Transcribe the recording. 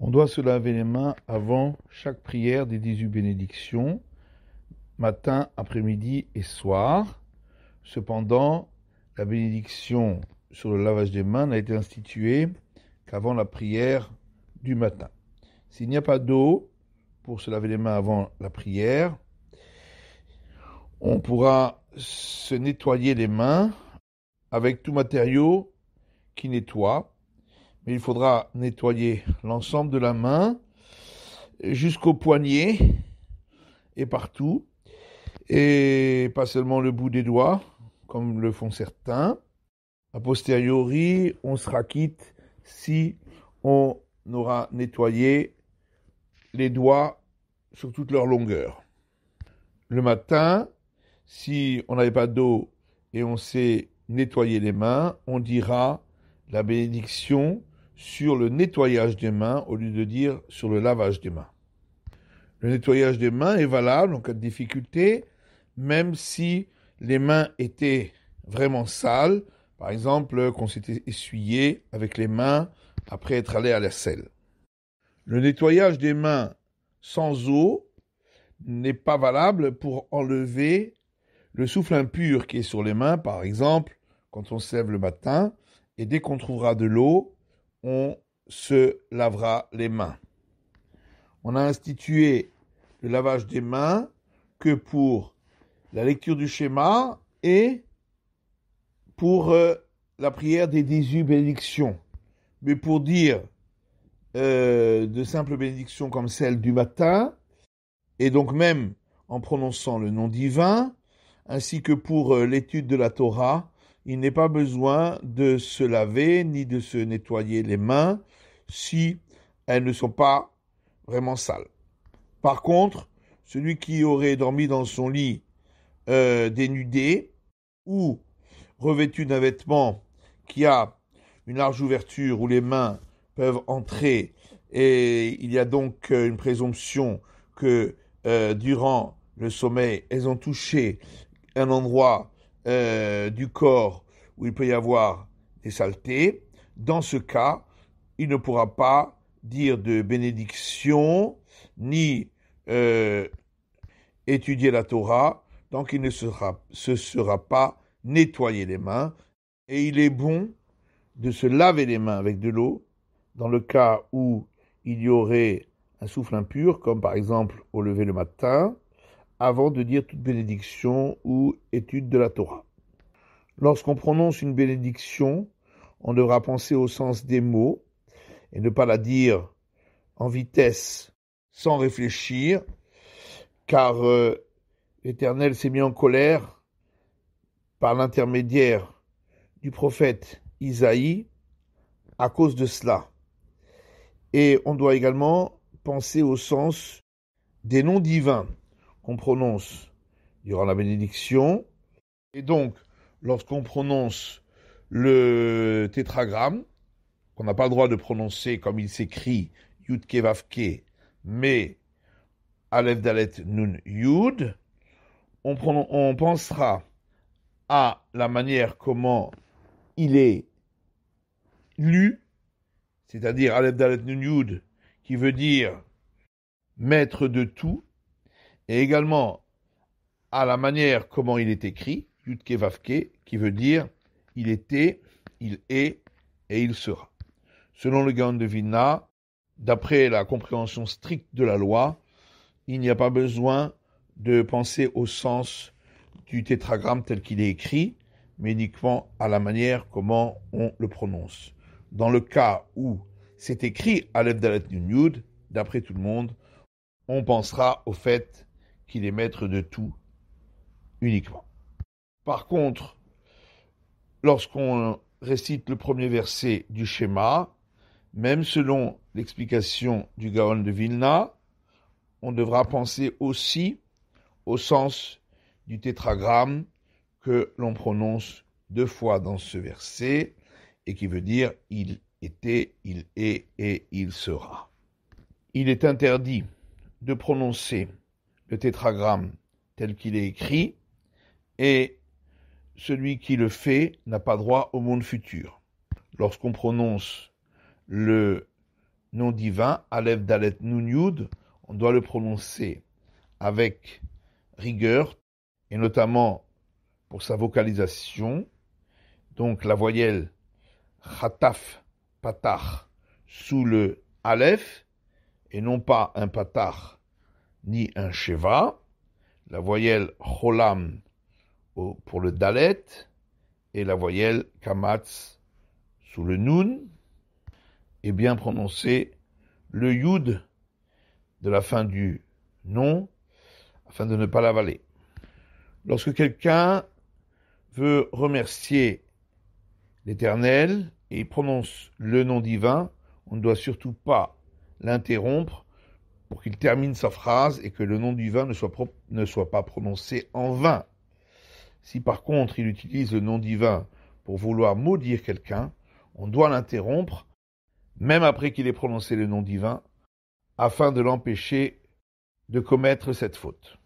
On doit se laver les mains avant chaque prière des 18 bénédictions, matin, après-midi et soir. Cependant, la bénédiction sur le lavage des mains n'a été instituée qu'avant la prière du matin. S'il n'y a pas d'eau pour se laver les mains avant la prière, on pourra se nettoyer les mains avec tout matériau qui nettoie, il faudra nettoyer l'ensemble de la main jusqu'au poignet et partout. Et pas seulement le bout des doigts, comme le font certains. A posteriori, on sera quitte si on aura nettoyé les doigts sur toute leur longueur. Le matin, si on n'avait pas d'eau et on s'est nettoyé les mains, on dira la bénédiction sur le nettoyage des mains au lieu de dire sur le lavage des mains. Le nettoyage des mains est valable en cas de difficulté, même si les mains étaient vraiment sales, par exemple qu'on s'était essuyé avec les mains après être allé à la selle. Le nettoyage des mains sans eau n'est pas valable pour enlever le souffle impur qui est sur les mains, par exemple, quand on se lève le matin, et dès qu'on trouvera de l'eau, on se lavera les mains. On a institué le lavage des mains que pour la lecture du schéma et pour euh, la prière des 18 bénédictions. Mais pour dire euh, de simples bénédictions comme celle du matin, et donc même en prononçant le nom divin, ainsi que pour euh, l'étude de la Torah, il n'est pas besoin de se laver ni de se nettoyer les mains si elles ne sont pas vraiment sales. Par contre, celui qui aurait dormi dans son lit euh, dénudé ou revêtu d'un vêtement qui a une large ouverture où les mains peuvent entrer et il y a donc euh, une présomption que euh, durant le sommeil, elles ont touché un endroit du corps où il peut y avoir des saletés, dans ce cas, il ne pourra pas dire de bénédiction, ni euh, étudier la Torah, donc il ne sera, se sera pas nettoyer les mains. Et il est bon de se laver les mains avec de l'eau, dans le cas où il y aurait un souffle impur, comme par exemple au lever le matin, avant de dire toute bénédiction ou étude de la Torah. Lorsqu'on prononce une bénédiction, on devra penser au sens des mots et ne pas la dire en vitesse, sans réfléchir, car euh, l'Éternel s'est mis en colère par l'intermédiaire du prophète Isaïe à cause de cela. Et on doit également penser au sens des noms divins qu'on prononce durant la bénédiction. Et donc, lorsqu'on prononce le tétragramme, qu'on n'a pas le droit de prononcer comme il s'écrit, Yudke mais Alef Dalet Nun Yud, on, on pensera à la manière comment il est lu, c'est-à-dire Alef Dalet Nun Yud, qui veut dire maître de tout, et également à la manière comment il est écrit, Yudke qui veut dire il était, il est et il sera. Selon le Gaon de d'après la compréhension stricte de la loi, il n'y a pas besoin de penser au sens du tétragramme tel qu'il est écrit, mais uniquement à la manière comment on le prononce. Dans le cas où c'est écrit Aleph Dalet Yud, d'après tout le monde, on pensera au fait qu'il est maître de tout uniquement. Par contre, lorsqu'on récite le premier verset du schéma, même selon l'explication du Gaon de Vilna, on devra penser aussi au sens du tétragramme que l'on prononce deux fois dans ce verset et qui veut dire il était, il est et il sera. Il est interdit de prononcer le tétragramme tel qu'il est écrit et celui qui le fait n'a pas droit au monde futur. Lorsqu'on prononce le nom divin, Aleph Dalet Nunyud, on doit le prononcer avec rigueur, et notamment pour sa vocalisation. Donc la voyelle Khataf Patach sous le Aleph, et non pas un Patach ni un Sheva. La voyelle Cholam pour le Dalet et la voyelle Kamatz sous le Nun et bien prononcer le Yud de la fin du nom afin de ne pas l'avaler. Lorsque quelqu'un veut remercier l'Éternel et prononce le nom divin, on ne doit surtout pas l'interrompre pour qu'il termine sa phrase et que le nom divin ne soit, ne soit pas prononcé en vain. Si par contre il utilise le nom divin pour vouloir maudire quelqu'un, on doit l'interrompre, même après qu'il ait prononcé le nom divin, afin de l'empêcher de commettre cette faute.